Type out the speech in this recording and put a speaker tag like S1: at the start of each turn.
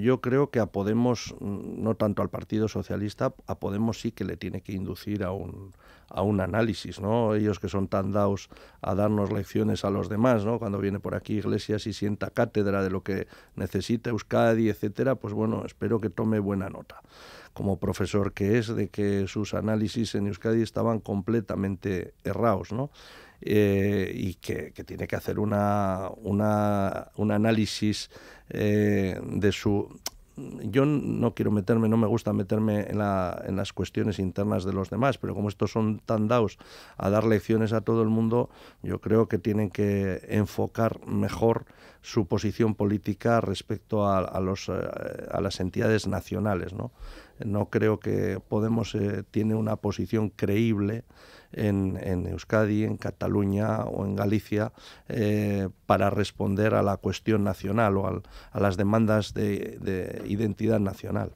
S1: Yo creo que a Podemos, mm, no tanto al Partido Socialista, a Podemos sí que le tiene que inducir a un, a un análisis, ¿no? Ellos que son tan dados a darnos lecciones a los demás, ¿no? Cuando viene por aquí Iglesias y sienta cátedra de lo que necesita Euskadi, etcétera, pues bueno, espero que tome buena nota. Como profesor que es, de que sus análisis en Euskadi estaban completamente errados, ¿no? Eh, y que, tiene que hacer una, un análisis eh, de su... Yo no quiero meterme, no me gusta meterme en, la, en las cuestiones internas de los demás, pero como estos son tan dados a dar lecciones a todo el mundo, yo creo que tienen que enfocar mejor su posición política respecto a, eh, las entidades nacionales. ¿no? creo que Podemos eh, tiene una posición creíble en, Euskadi, en Cataluña o en Galicia eh, para responder a la cuestión nacional o a las demandas de identidad nacional.